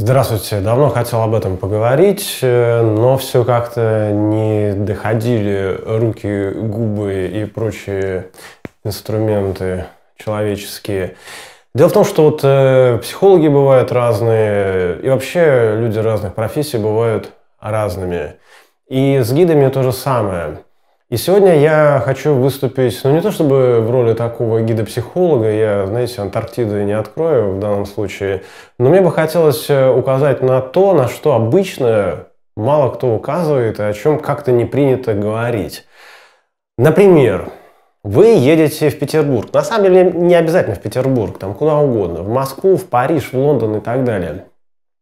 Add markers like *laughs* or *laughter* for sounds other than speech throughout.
Здравствуйте. Давно хотел об этом поговорить, э, но все как-то не доходили руки, губы и прочие инструменты человеческие. Дело в том, что вот э, психологи бывают разные, и вообще люди разных профессий бывают разными. И с гидами то же самое. И сегодня я хочу выступить, ну не то чтобы в роли такого гида-психолога, я, знаете, Антарктиду не открою в данном случае, но мне бы хотелось э, указать на то, на что обычно мало кто указывает и о чем как-то не принято говорить. Например, вы едете в Петербург. На самом деле не обязательно в Петербург, там куда угодно. В Москву, в Париж, в Лондон и так далее.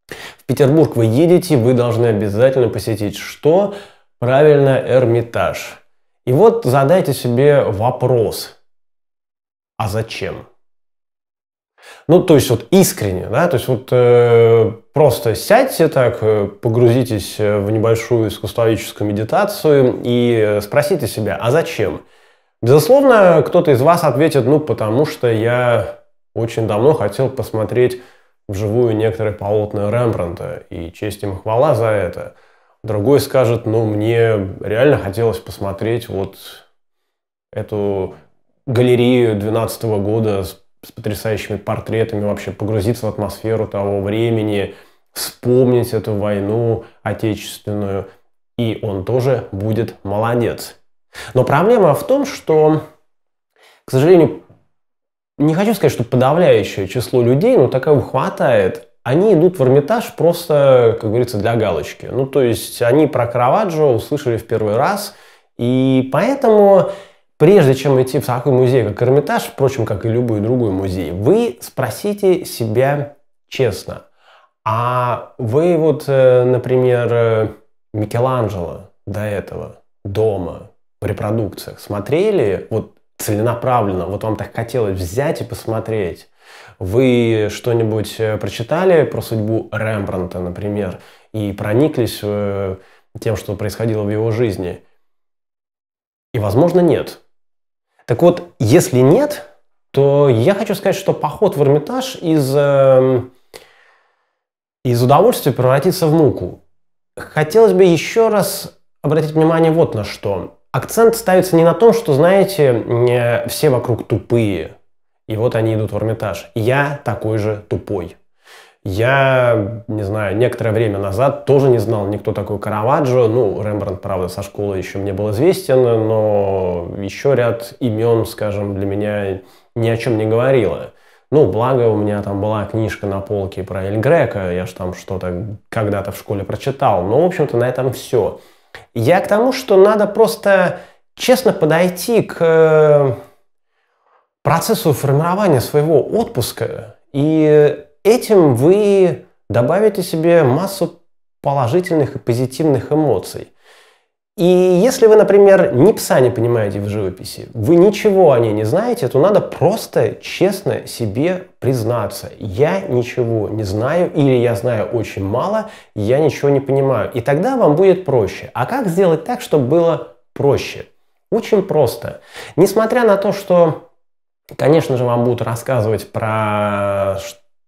В Петербург вы едете, вы должны обязательно посетить что? Правильно, Эрмитаж. И вот задайте себе вопрос, а зачем? Ну, то есть вот искренне, да, то есть вот э, просто сядьте так, э, погрузитесь э, в небольшую искусствоведческую медитацию и э, спросите себя, а зачем? Безусловно, кто-то из вас ответит, ну, потому что я очень давно хотел посмотреть вживую некоторые полотна Рембранта, и честь им хвала за это – Другой скажет, ну, мне реально хотелось посмотреть вот эту галерею 12 -го года с, с потрясающими портретами, вообще погрузиться в атмосферу того времени, вспомнить эту войну отечественную, и он тоже будет молодец. Но проблема в том, что, к сожалению, не хочу сказать, что подавляющее число людей, но такого хватает, они идут в Эрмитаж просто, как говорится, для галочки. Ну, то есть они про Караваджо услышали в первый раз, и поэтому прежде чем идти в такой музей, как Эрмитаж, впрочем, как и любой другой музей, вы спросите себя честно, а вы вот, э, например, э, Микеланджело до этого дома в репродукциях смотрели вот целенаправленно, вот вам так хотелось взять и посмотреть, вы что-нибудь э, прочитали про судьбу Рембранта, например, и прониклись э, тем, что происходило в его жизни? И, возможно, нет. Так вот, если нет, то я хочу сказать, что поход в Эрмитаж из, эм, из удовольствия превратится в муку. Хотелось бы еще раз обратить внимание вот на что. Акцент ставится не на том, что, знаете, э, все вокруг тупые, и вот они идут в Эрмитаж. Я такой же тупой. Я, не знаю, некоторое время назад тоже не знал никто такой Караваджо. Ну, Рембрандт, правда, со школы еще мне был известен, но еще ряд имен, скажем, для меня ни о чем не говорило. Ну, благо у меня там была книжка на полке про Эль Грека, я же там что-то когда-то в школе прочитал. Но, в общем-то, на этом все. Я к тому, что надо просто честно подойти к э, процессу формирования своего отпуска, и этим вы добавите себе массу положительных и позитивных эмоций. И если вы, например, ни пса не понимаете в живописи, вы ничего о ней не знаете, то надо просто честно себе признаться. Я ничего не знаю или я знаю очень мало, я ничего не понимаю. И тогда вам будет проще. А как сделать так, чтобы было проще? Очень просто. Несмотря на то, что Конечно же, вам будут рассказывать про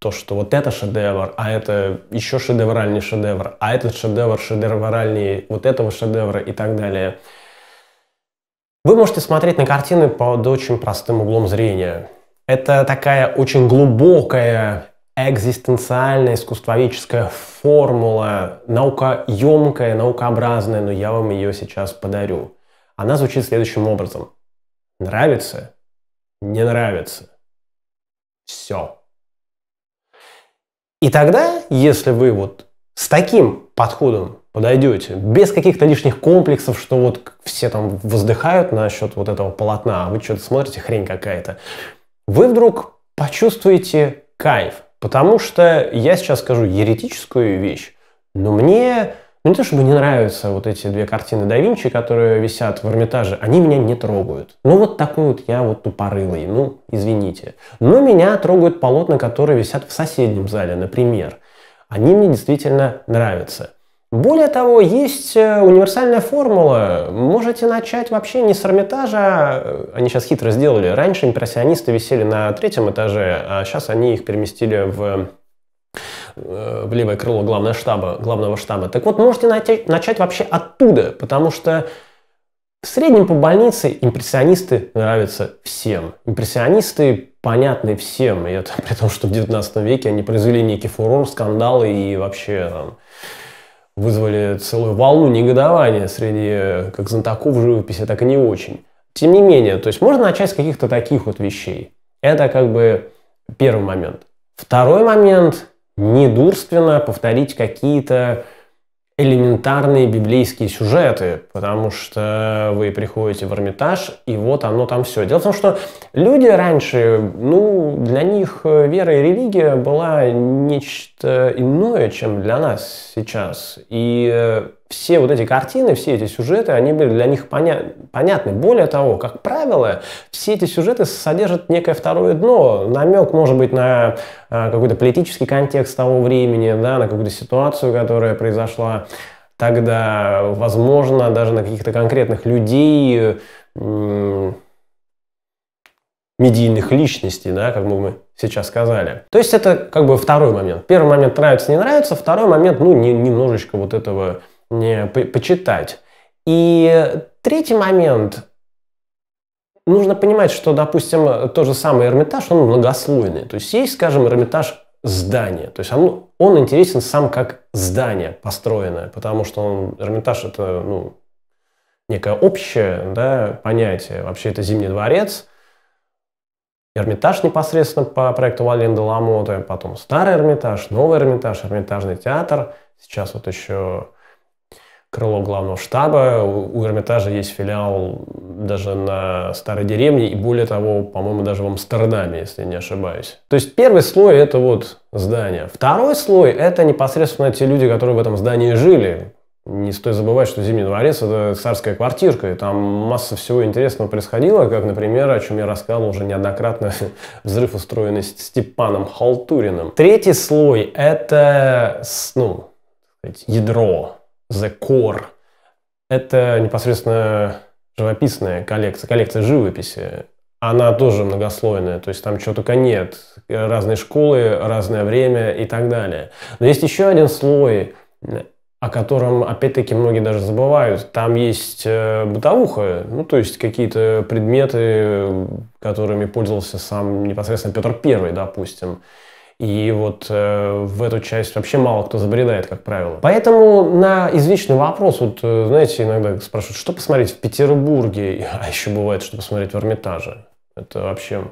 то, что вот это шедевр, а это еще шедевральный шедевр, а этот шедевр шедевральный, вот этого шедевра и так далее. Вы можете смотреть на картины под очень простым углом зрения. Это такая очень глубокая экзистенциальная искусствоведческая формула, наукоемкая, наукообразная, но я вам ее сейчас подарю. Она звучит следующим образом. Нравится? не нравится. Все. И тогда, если вы вот с таким подходом подойдете, без каких-то лишних комплексов, что вот все там воздыхают насчет вот этого полотна, а вы что-то смотрите, хрень какая-то, вы вдруг почувствуете кайф. Потому что я сейчас скажу еретическую вещь, но мне ну, не то чтобы не нравятся вот эти две картины да Винчи, которые висят в Эрмитаже, они меня не трогают. Ну, вот такой вот я вот тупорылый, ну, извините. Но меня трогают полотна, которые висят в соседнем зале, например. Они мне действительно нравятся. Более того, есть э, универсальная формула. Можете начать вообще не с Эрмитажа, э, они сейчас хитро сделали. Раньше импрессионисты висели на третьем этаже, а сейчас они их переместили в Э, в левое крыло главного штаба, главного штаба. Так вот, можете начать, начать вообще оттуда, потому что в среднем по больнице импрессионисты нравятся всем. Импрессионисты понятны всем, и это *laughs* при том, что в 19 веке они произвели некий фурор, скандалы и вообще там, вызвали целую волну негодования среди э, как знатоков живописи, так и не очень. Тем не менее, то есть можно начать с каких-то таких вот вещей. Это как бы первый момент. Второй момент недурственно повторить какие-то элементарные библейские сюжеты, потому что вы приходите в Эрмитаж, и вот оно там все. Дело в том, что люди раньше, ну, для них э, вера и религия была нечто иное, чем для нас сейчас. И э, все вот эти картины, все эти сюжеты, они были для них поня- понятны. Более того, как правило, все эти сюжеты содержат некое второе дно. Намек, может быть, на э, какой-то политический контекст того времени, да, на какую-то ситуацию, которая произошла тогда, возможно, даже на каких-то конкретных людей, медийных личностей, да, как мы сейчас сказали. То есть это как бы второй момент. Первый момент нравится, не нравится, второй момент, ну, не, немножечко вот этого не, по почитать. И третий момент. Нужно понимать, что, допустим, тот же самый Эрмитаж, он многослойный. То есть есть, скажем, Эрмитаж здание. То есть он, он интересен сам как здание построенное, потому что он, Эрмитаж это ну, некое общее да, понятие. Вообще это Зимний дворец, Эрмитаж непосредственно по проекту Валенда Ламота, потом Старый Эрмитаж, Новый Эрмитаж, Эрмитажный театр. Сейчас вот еще крыло главного штаба. У Эрмитажа есть филиал даже на Старой деревне и более того, по-моему, даже в Амстердаме, если не ошибаюсь. То есть первый слой это вот здание. Второй слой это непосредственно те люди, которые в этом здании жили. Не стоит забывать, что Зимний дворец – это царская квартирка, и там масса всего интересного происходило, как, например, о чем я рассказывал уже неоднократно, *laughs* взрыв, устроенный Степаном Халтуриным. Третий слой – это, ну, ядро The Core. Это непосредственно живописная коллекция, коллекция живописи. Она тоже многослойная, то есть там чего только нет. Разные школы, разное время и так далее. Но есть еще один слой, о котором, опять-таки, многие даже забывают. Там есть э, бытовуха, ну, то есть какие-то предметы, которыми пользовался сам непосредственно Петр Первый, допустим. И вот э, в эту часть вообще мало кто забредает, как правило. Поэтому на извечный вопрос, вот э, знаете, иногда спрашивают, что посмотреть в Петербурге, *laughs* а еще бывает, что посмотреть в Эрмитаже. Это вообще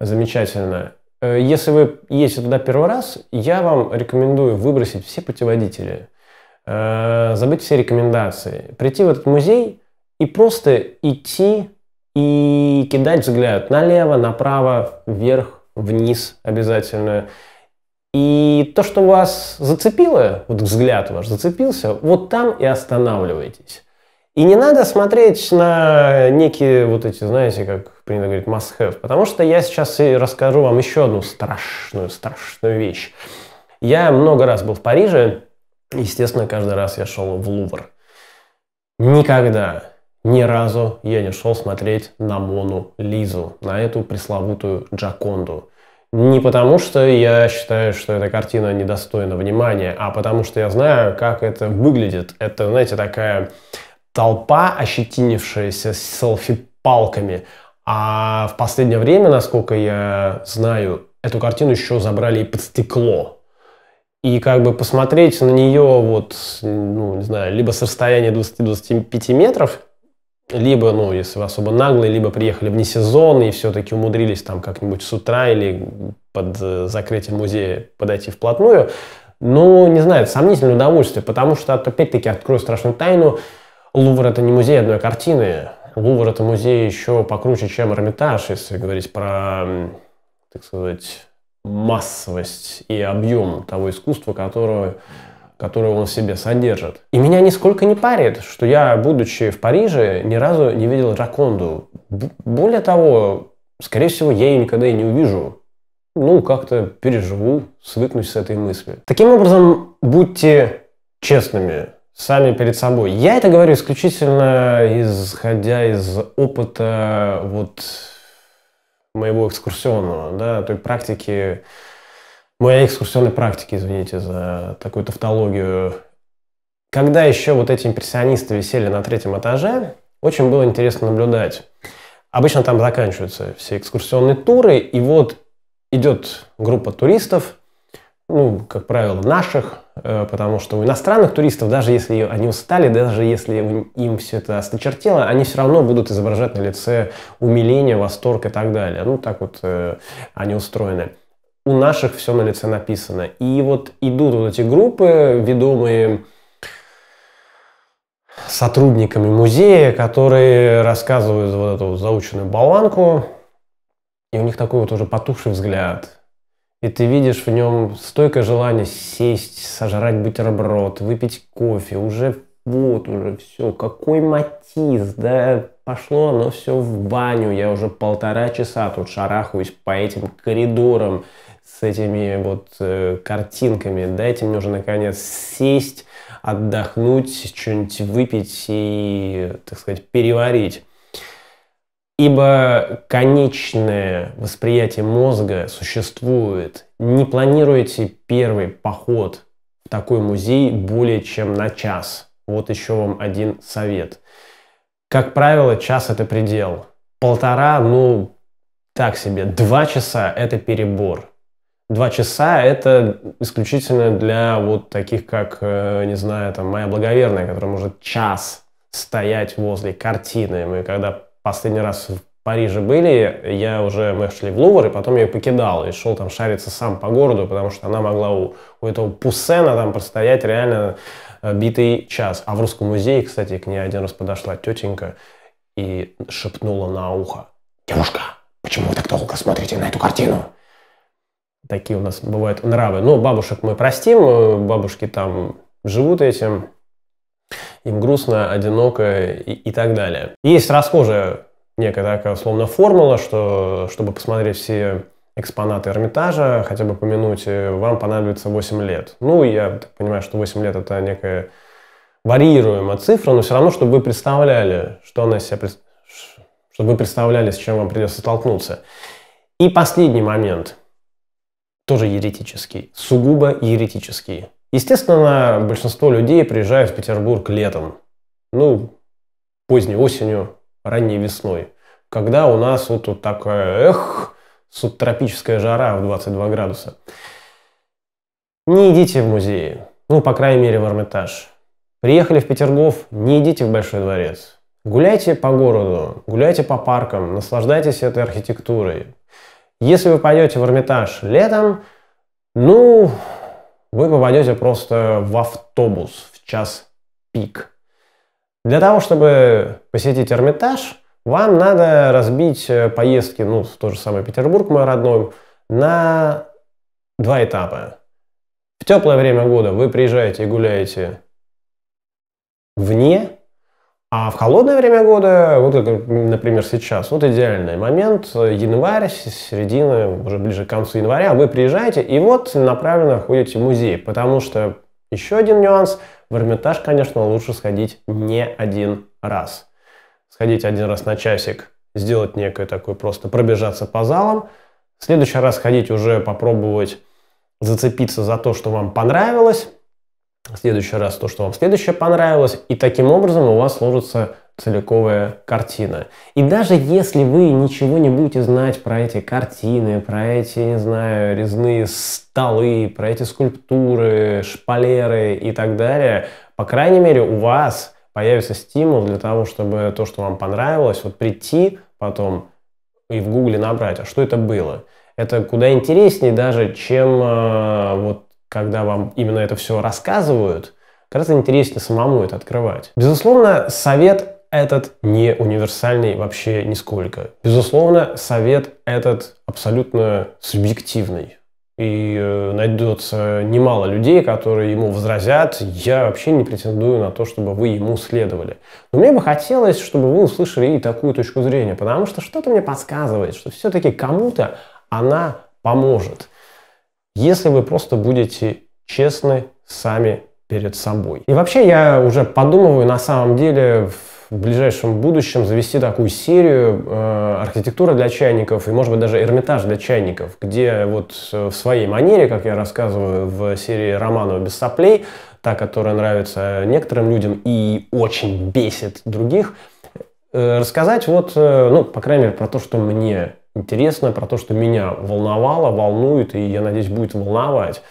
замечательно. Э, если вы едете туда первый раз, я вам рекомендую выбросить все путеводители, э, забыть все рекомендации, прийти в этот музей и просто идти и кидать взгляд налево, направо, вверх, вниз обязательно. И то, что вас зацепило, вот взгляд ваш зацепился, вот там и останавливайтесь. И не надо смотреть на некие вот эти, знаете, как принято говорить, must have, потому что я сейчас и расскажу вам еще одну страшную, страшную вещь. Я много раз был в Париже, естественно, каждый раз я шел в Лувр. Никогда ни разу я не шел смотреть на Мону Лизу, на эту пресловутую Джаконду. Не потому, что я считаю, что эта картина недостойна внимания, а потому что я знаю, как это выглядит. Это, знаете, такая толпа, ощетинившаяся селфи-палками. А в последнее время, насколько я знаю, эту картину еще забрали и под стекло. И как бы посмотреть на нее вот, ну, не знаю, либо с расстояния 20-25 метров – либо, ну, если вы особо наглые, либо приехали вне сезона и все-таки умудрились там как-нибудь с утра или под э, закрытием музея подойти вплотную, ну, не знаю, это сомнительное удовольствие, потому что, опять-таки, открою страшную тайну, Лувр — это не музей одной картины, Лувр — это музей еще покруче, чем Эрмитаж, если говорить про, так сказать, массовость и объем того искусства, которое которую он в себе содержит. И меня нисколько не парит, что я, будучи в Париже, ни разу не видел Раконду. Б- более того, скорее всего, я ее никогда и не увижу. Ну, как-то переживу, свыкнусь с этой мыслью. Таким образом, будьте честными сами перед собой. Я это говорю исключительно исходя из опыта вот моего экскурсионного, да, той практики, моей ну, экскурсионной практики, извините за такую тавтологию. Когда еще вот эти импрессионисты висели на третьем этаже, очень было интересно наблюдать. Обычно там заканчиваются все экскурсионные туры, и вот идет группа туристов, ну, как правило, наших, э, потому что у иностранных туристов, даже если они устали, даже если им все это осточертело, они все равно будут изображать на лице умиление, восторг и так далее. Ну, так вот э, они устроены у наших все на лице написано. И вот идут вот эти группы, ведомые сотрудниками музея, которые рассказывают вот эту заученную болванку, и у них такой вот уже потухший взгляд. И ты видишь в нем стойкое желание сесть, сожрать бутерброд, выпить кофе, уже вот уже все, какой матиз, да, пошло оно все в баню, я уже полтора часа тут шарахаюсь по этим коридорам, с этими вот э, картинками. Дайте мне уже наконец сесть, отдохнуть, что-нибудь выпить и, так сказать, переварить. Ибо конечное восприятие мозга существует. Не планируйте первый поход в такой музей более чем на час. Вот еще вам один совет. Как правило, час это предел. Полтора, ну, так себе. Два часа это перебор два часа это исключительно для вот таких, как, э, не знаю, там, моя благоверная, которая может час стоять возле картины. Мы когда последний раз в Париже были, я уже, мы шли в Лувр, и потом я ее покидал, и шел там шариться сам по городу, потому что она могла у, у этого Пуссена там простоять реально э, битый час. А в Русском музее, кстати, к ней один раз подошла тетенька и шепнула на ухо, «Девушка, почему вы так долго смотрите на эту картину?» такие у нас бывают нравы. Но ну, бабушек мы простим, э, бабушки там живут этим, им грустно, одиноко и, и так далее. Есть расхожая некая такая условно формула, что чтобы посмотреть все экспонаты Эрмитажа, хотя бы помянуть, э, вам понадобится 8 лет. Ну, я так понимаю, что 8 лет это некая варьируемая цифра, но все равно, чтобы вы представляли, что она из себя, чтобы вы представляли, с чем вам придется столкнуться. И последний момент тоже еретический, сугубо еретический. Естественно, большинство людей приезжают в Петербург летом, ну, поздней осенью, ранней весной, когда у нас вот тут такая, эх, субтропическая жара в 22 градуса. Не идите в музеи, ну, по крайней мере, в Эрмитаж. Приехали в Петергоф, не идите в Большой дворец. Гуляйте по городу, гуляйте по паркам, наслаждайтесь этой архитектурой. Если вы пойдете в Эрмитаж летом, ну, вы попадете просто в автобус в час пик. Для того, чтобы посетить Эрмитаж, вам надо разбить э, поездки, ну, в тот же самый Петербург, мой родной, на два этапа. В теплое время года вы приезжаете и гуляете вне а в холодное время года, вот, как например, сейчас, вот идеальный момент, январь, середина, уже ближе к концу января, вы приезжаете и вот направленно ходите в музей, потому что еще один нюанс, в Эрмитаж, конечно, лучше сходить не один раз. Сходить один раз на часик, сделать некое такое, просто пробежаться по залам, в следующий раз ходить уже попробовать зацепиться за то, что вам понравилось, в следующий раз то, что вам следующее понравилось, и таким образом у вас сложится целиковая картина. И даже если вы ничего не будете знать про эти картины, про эти, не знаю, резные столы, про эти скульптуры, шпалеры и так далее, по крайней мере у вас появится стимул для того, чтобы то, что вам понравилось, вот прийти потом и в гугле набрать, а что это было. Это куда интереснее даже, чем э, вот когда вам именно это все рассказывают, гораздо интереснее самому это открывать. Безусловно, совет этот не универсальный вообще нисколько. Безусловно, совет этот абсолютно субъективный. И э, найдется немало людей, которые ему возразят. Я вообще не претендую на то, чтобы вы ему следовали. Но мне бы хотелось, чтобы вы услышали и такую точку зрения, потому что что-то мне подсказывает, что все-таки кому-то она поможет если вы просто будете честны сами перед собой. И вообще я уже подумываю на самом деле в ближайшем будущем завести такую серию э, архитектура для чайников и, может быть, даже Эрмитаж для чайников, где вот э, в своей манере, как я рассказываю в серии Романова без соплей, та, которая нравится некоторым людям и очень бесит других, э, рассказать вот, э, ну, по крайней мере, про то, что мне интересное, про то, что меня волновало, волнует и, я надеюсь, будет волновать.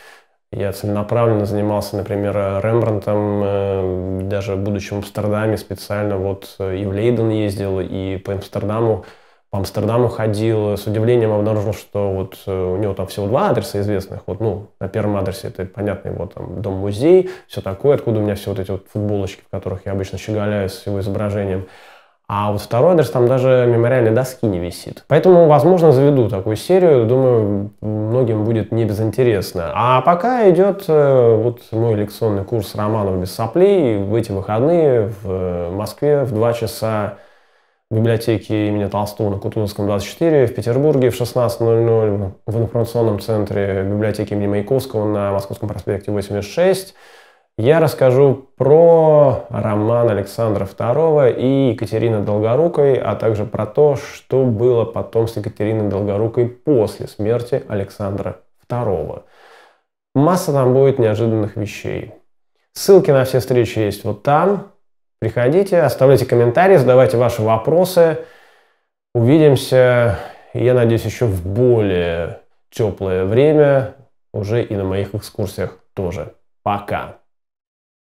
Я целенаправленно занимался, например, Рембрандтом, э, даже будучи в Амстердаме специально, вот э, и в Лейден ездил, и по Амстердаму, по Амстердаму ходил. С удивлением обнаружил, что вот э, у него там всего два адреса известных. Вот, ну, на первом адресе это, понятно, его там дом-музей, все такое, откуда у меня все вот эти вот футболочки, в которых я обычно щеголяю с его изображением. А вот второй адрес там даже мемориальной доски не висит. Поэтому, возможно, заведу такую серию. Думаю, многим будет не безинтересно. А пока идет э, вот мой лекционный курс романов без соплей. В эти выходные в э, Москве в 2 часа в библиотеке имени Толстого на Кутузовском 24, в Петербурге в 16.00, в информационном центре библиотеки имени Маяковского на Московском проспекте 86, я расскажу про роман Александра II и Екатерины Долгорукой, а также про то, что было потом с Екатериной Долгорукой после смерти Александра II. Масса там будет неожиданных вещей. Ссылки на все встречи есть вот там. Приходите, оставляйте комментарии, задавайте ваши вопросы. Увидимся, я надеюсь, еще в более теплое время, уже и на моих экскурсиях тоже. Пока!